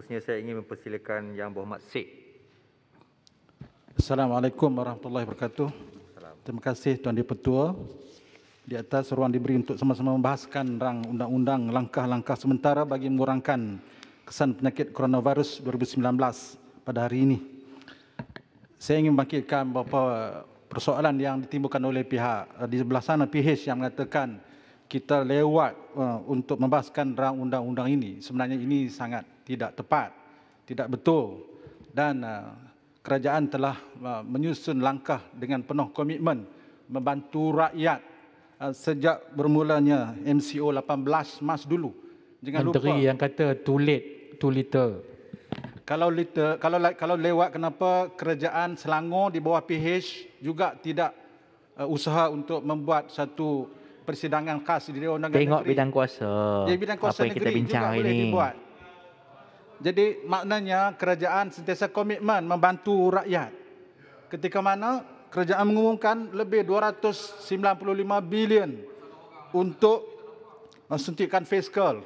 Khususnya saya ingin mempersilakan Yang Berhormat Sik. Assalamualaikum warahmatullahi wabarakatuh. Terima kasih Tuan Dipertua. Di atas ruang diberi untuk sama-sama membahaskan rang undang-undang langkah-langkah sementara bagi mengurangkan kesan penyakit coronavirus 2019 pada hari ini. Saya ingin membangkitkan beberapa persoalan yang ditimbulkan oleh pihak eh, di sebelah sana PH yang mengatakan kita lewat eh, untuk membahaskan rang undang-undang ini. Sebenarnya ini sangat tidak tepat, tidak betul dan uh, kerajaan telah uh, menyusun langkah dengan penuh komitmen membantu rakyat uh, sejak bermulanya MCO 18 Mas dulu. Jangan Menteri lupa. Menteri yang kata too late, too little. Kalau little, kalau kalau lewat kenapa kerajaan Selangor di bawah PH juga tidak usaha untuk membuat satu persidangan khas di Dewan Negeri. Tengok bidang kuasa. Ya, bidang kuasa apa yang negeri kita bincang juga hari boleh dibuat. Jadi maknanya kerajaan sentiasa komitmen membantu rakyat. Ketika mana kerajaan mengumumkan lebih 295 bilion untuk uh, suntikan fiskal,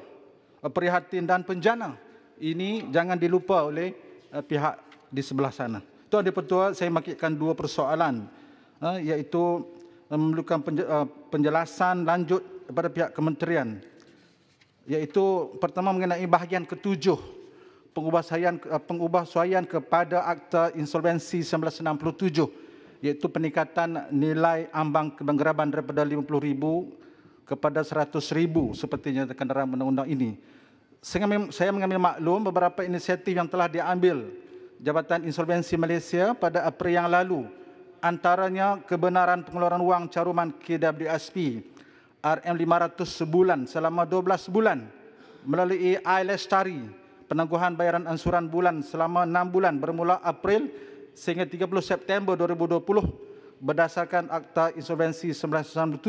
uh, perhatian dan penjana. Ini jangan dilupa oleh uh, pihak di sebelah sana. Tuan Di Dipertua, saya makikan dua persoalan iaitu memerlukan penjelasan lanjut kepada pihak kementerian. Iaitu pertama mengenai bahagian ketujuh pengubahsuaian eh, pengubahsuaian kepada akta insolvensi 1967 iaitu peningkatan nilai ambang kebanggaraban daripada 50000 kepada 100000 sepertinya terkena dalam undang-undang ini. Saya mengambil maklum beberapa inisiatif yang telah diambil Jabatan Insolvensi Malaysia pada April yang lalu antaranya kebenaran pengeluaran wang caruman KWSP RM500 sebulan selama 12 bulan melalui iLestari Lestari penangguhan bayaran ansuran bulan selama 6 bulan bermula April sehingga 30 September 2020 berdasarkan Akta Insolvensi 1997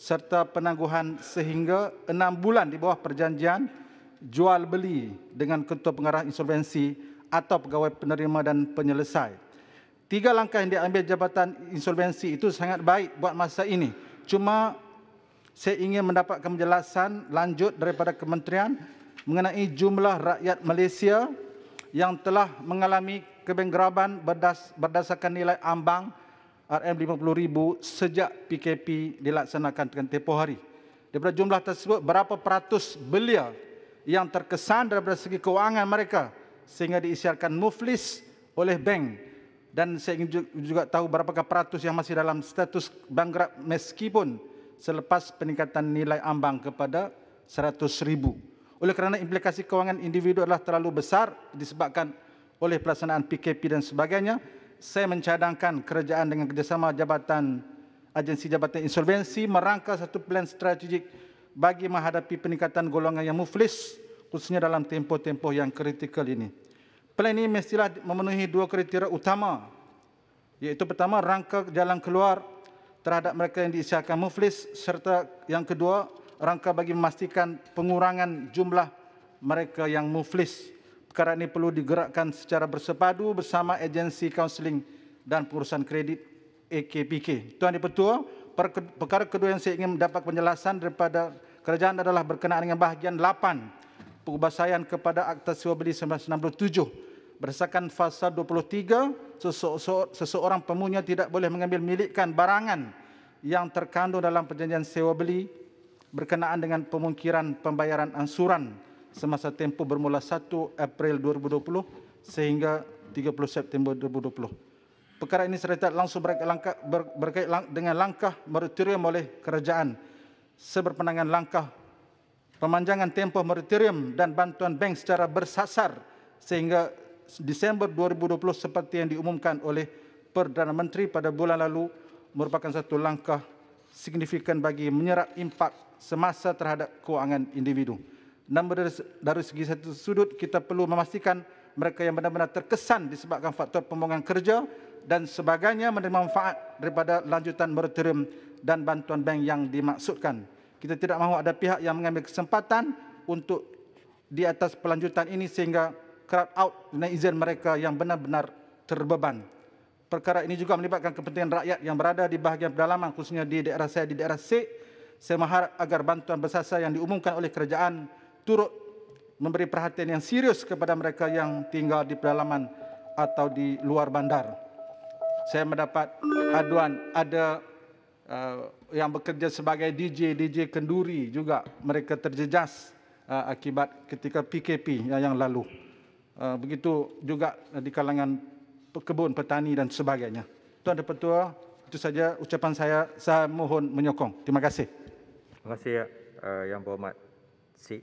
serta penangguhan sehingga 6 bulan di bawah perjanjian jual beli dengan ketua pengarah insolvensi atau pegawai penerima dan penyelesai. Tiga langkah yang diambil jabatan insolvensi itu sangat baik buat masa ini. Cuma saya ingin mendapatkan penjelasan lanjut daripada kementerian mengenai jumlah rakyat Malaysia yang telah mengalami kebengraban berdas berdasarkan nilai ambang RM50,000 sejak PKP dilaksanakan dengan tempoh hari. Daripada jumlah tersebut, berapa peratus belia yang terkesan daripada segi kewangan mereka sehingga diisiarkan muflis oleh bank dan saya ingin juga tahu berapakah peratus yang masih dalam status bankrupt meskipun selepas peningkatan nilai ambang kepada 100 ribu oleh kerana implikasi kewangan individu adalah terlalu besar disebabkan oleh pelaksanaan PKP dan sebagainya, saya mencadangkan kerajaan dengan kerjasama jabatan agensi jabatan insolvensi merangka satu plan strategik bagi menghadapi peningkatan golongan yang muflis khususnya dalam tempoh-tempoh yang kritikal ini. Plan ini mestilah memenuhi dua kriteria utama iaitu pertama rangka jalan keluar terhadap mereka yang diisahkan muflis serta yang kedua rangka bagi memastikan pengurangan jumlah mereka yang muflis. Perkara ini perlu digerakkan secara bersepadu bersama agensi kaunseling dan pengurusan kredit AKPK. Tuan Dipertua, perkara kedua yang saya ingin mendapat penjelasan daripada kerajaan adalah berkenaan dengan bahagian 8 pengubahsayan kepada Akta Sewa Beli 1967. Berdasarkan fasa 23, seseorang pemunya tidak boleh mengambil milikkan barangan yang terkandung dalam perjanjian sewa beli berkenaan dengan pemungkiran pembayaran ansuran semasa tempoh bermula 1 April 2020 sehingga 30 September 2020. Perkara ini serentak langsung berkait langkah, ber, berkait lang, dengan langkah meritorium oleh kerajaan seberpenangan langkah pemanjangan tempoh meritorium dan bantuan bank secara bersasar sehingga Disember 2020 seperti yang diumumkan oleh Perdana Menteri pada bulan lalu merupakan satu langkah signifikan bagi menyerap impak semasa terhadap kewangan individu. Namun dari, segi satu sudut, kita perlu memastikan mereka yang benar-benar terkesan disebabkan faktor pembangunan kerja dan sebagainya menerima manfaat daripada lanjutan moratorium dan bantuan bank yang dimaksudkan. Kita tidak mahu ada pihak yang mengambil kesempatan untuk di atas pelanjutan ini sehingga crowd out dengan izin mereka yang benar-benar terbeban perkara ini juga melibatkan kepentingan rakyat yang berada di bahagian pedalaman khususnya di daerah saya di daerah Sik. Saya mengharap agar bantuan bersasar yang diumumkan oleh kerajaan turut memberi perhatian yang serius kepada mereka yang tinggal di pedalaman atau di luar bandar. Saya mendapat aduan ada uh, yang bekerja sebagai DJ, DJ kenduri juga mereka terjejas uh, akibat ketika PKP yang, yang lalu. Uh, begitu juga di kalangan kebun petani dan sebagainya. Tuan dan Pertua, itu saja ucapan saya. Saya mohon menyokong. Terima kasih. Terima kasih ya, Yang Berhormat. Si.